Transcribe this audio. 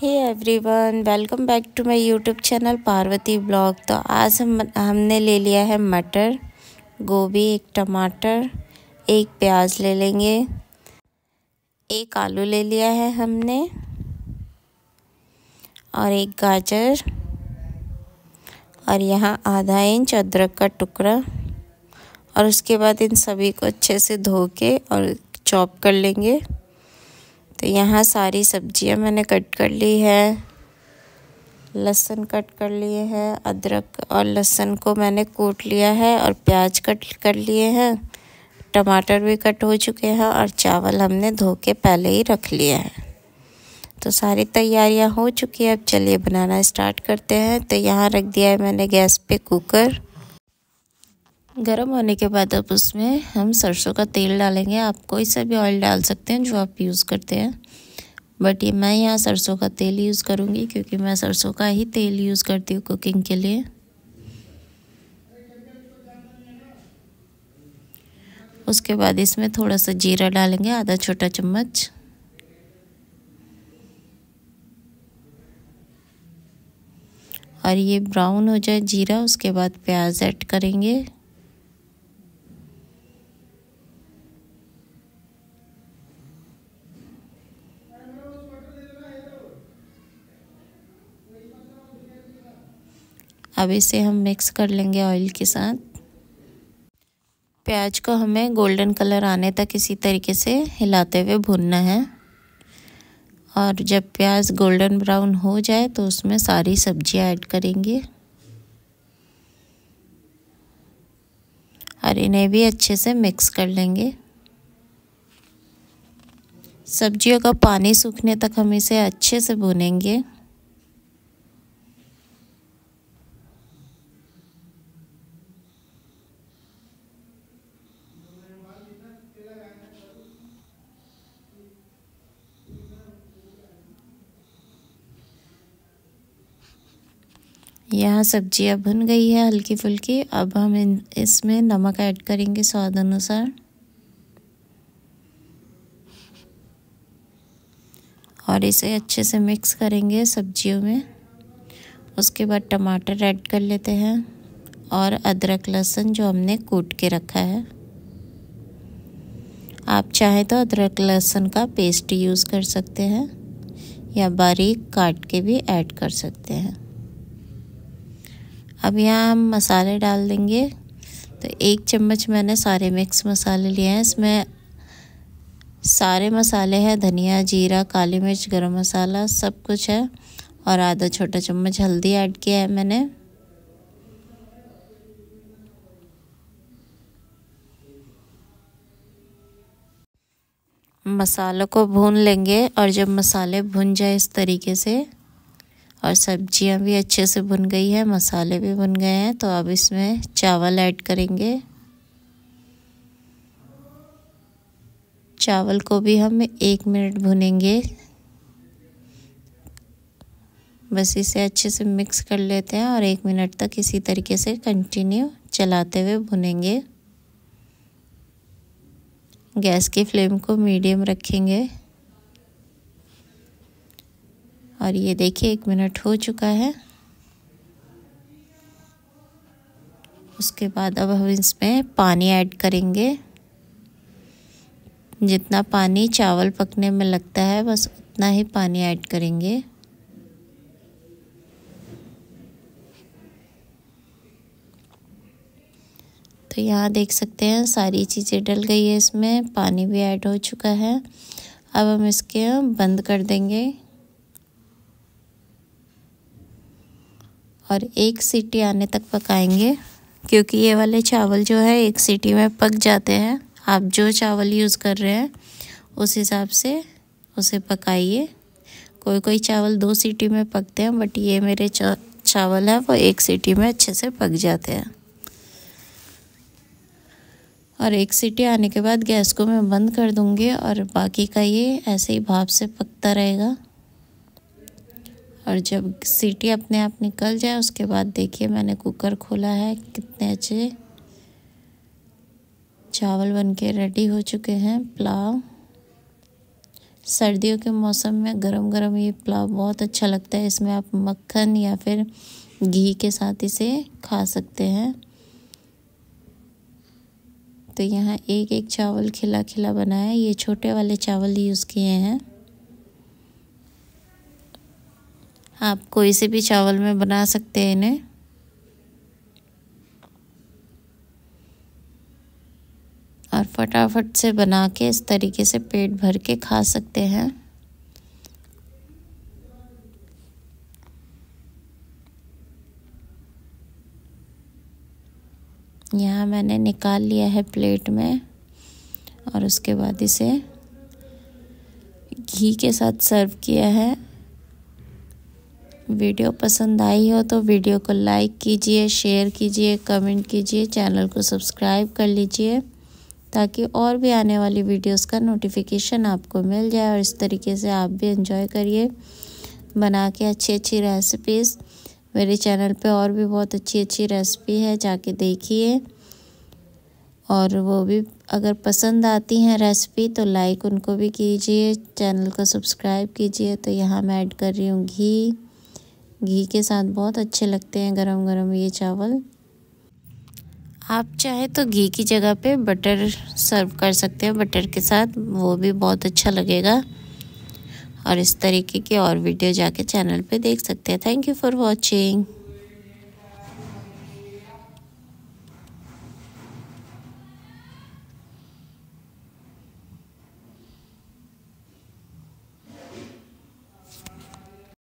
hey everyone welcome back to my YouTube channel Parvati blog तो आज हम हमने ले लिया है मटर गोभी एक टमाटर एक प्याज ले लेंगे एक आलू ले लिया है हमने और एक गाजर और यहाँ आधा इंच अदरक का टुकड़ा और उसके बाद इन सभी को अच्छे से धो के और चॉप कर लेंगे तो यहाँ सारी सब्जियाँ मैंने कट कर ली है लहसुन कट कर लिए हैं अदरक और लहसुन को मैंने कूट लिया है और प्याज कट कर लिए हैं टमाटर भी कट हो चुके हैं और चावल हमने धो के पहले ही रख लिया है तो सारी तैयारियां हो चुकी है अब चलिए बनाना स्टार्ट करते हैं तो यहाँ रख दिया है मैंने गैस पे कुकर गर्म होने के बाद अब उसमें हम सरसों का तेल डालेंगे आप कोई सा भी ऑयल डाल सकते हैं जो आप यूज़ करते हैं बट ये मैं यहाँ सरसों का तेल यूज़ करूँगी क्योंकि मैं सरसों का ही तेल यूज़ करती हूँ कुकिंग के लिए उसके बाद इसमें थोड़ा सा जीरा डालेंगे आधा छोटा चम्मच और ये ब्राउन हो जाए जीरा उसके बाद प्याज ऐड करेंगे अब इसे हम मिक्स कर लेंगे ऑयल के साथ प्याज को हमें गोल्डन कलर आने तक इसी तरीके से हिलाते हुए भुनना है और जब प्याज गोल्डन ब्राउन हो जाए तो उसमें सारी सब्जी ऐड करेंगे और इन्हें भी अच्छे से मिक्स कर लेंगे सब्जियों का पानी सूखने तक हम इसे अच्छे से भुनेंगे यहाँ सब्जियाँ भुन गई है हल्की फुल्की अब हम इन इसमें नमक ऐड करेंगे स्वाद अनुसार और इसे अच्छे से मिक्स करेंगे सब्जियों में उसके बाद टमाटर ऐड कर लेते हैं और अदरक लहसुन जो हमने कूट के रखा है आप चाहें तो अदरक लहसुन का पेस्ट यूज़ कर सकते हैं या बारीक काट के भी ऐड कर सकते हैं अब यहाँ हम मसाले डाल देंगे तो एक चम्मच मैंने सारे मिक्स मसाले लिए हैं इसमें सारे मसाले हैं धनिया जीरा काली मिर्च गरम मसाला सब कुछ है और आधा छोटा चम्मच हल्दी ऐड किया है मैंने मसालों को भून लेंगे और जब मसाले भुन जाए इस तरीके से और सब्जियां भी अच्छे से भुन गई है मसाले भी भुन गए हैं तो अब इसमें चावल ऐड करेंगे चावल को भी हम एक मिनट भुनेंगे बस इसे अच्छे से मिक्स कर लेते हैं और एक मिनट तक इसी तरीके से कंटिन्यू चलाते हुए भुनेंगे गैस की फ्लेम को मीडियम रखेंगे और ये देखिए एक मिनट हो चुका है उसके बाद अब हम इसमें पानी ऐड करेंगे जितना पानी चावल पकने में लगता है बस उतना ही पानी ऐड करेंगे तो यहाँ देख सकते हैं सारी चीज़ें डल गई है इसमें पानी भी ऐड हो चुका है अब हम इसके बंद कर देंगे और एक सीटी आने तक पकाएंगे क्योंकि ये वाले चावल जो है एक सीटी में पक जाते हैं आप जो चावल यूज़ कर रहे हैं उस हिसाब से उसे पकाइए कोई कोई चावल दो सीटी में पकते हैं बट ये मेरे चा, चावल हैं वो एक सीटी में अच्छे से पक जाते हैं और एक सीटी आने के बाद गैस को मैं बंद कर दूँगी और बाकी का ये ऐसे ही भाप से पकता रहेगा और जब सीटी अपने आप निकल जाए उसके बाद देखिए मैंने कुकर खोला है कितने अच्छे चावल बन के रेडी हो चुके हैं पुलाव सर्दियों के मौसम में गरम गरम ये पुलाव बहुत अच्छा लगता है इसमें आप मक्खन या फिर घी के साथ इसे खा सकते हैं तो यहाँ एक एक चावल खिला खिला बनाया ये छोटे वाले चावल यूज़ किए हैं आप कोई से भी चावल में बना सकते हैं इन्हें और फटाफट से बना के इस तरीके से पेट भर के खा सकते हैं यहाँ मैंने निकाल लिया है प्लेट में और उसके बाद इसे घी के साथ सर्व किया है वीडियो पसंद आई हो तो वीडियो को लाइक कीजिए शेयर कीजिए कमेंट कीजिए चैनल को सब्सक्राइब कर लीजिए ताकि और भी आने वाली वीडियोस का नोटिफिकेशन आपको मिल जाए और इस तरीके से आप भी एंजॉय करिए बना के अच्छी अच्छी रेसिपीज़ मेरे चैनल पे और भी बहुत अच्छी अच्छी रेसिपी है जाके देखिए और वो भी अगर पसंद आती हैं रेसिपी तो लाइक उनको भी कीजिए चैनल को सब्सक्राइब कीजिए तो यहाँ मैं ऐड कर रही हूँ घी घी के साथ बहुत अच्छे लगते हैं गरम गरम ये चावल आप चाहे तो घी की जगह पे बटर सर्व कर सकते हैं बटर के साथ वो भी बहुत अच्छा लगेगा और इस तरीके के और वीडियो जाके चैनल पे देख सकते हैं थैंक यू फॉर वॉचिंग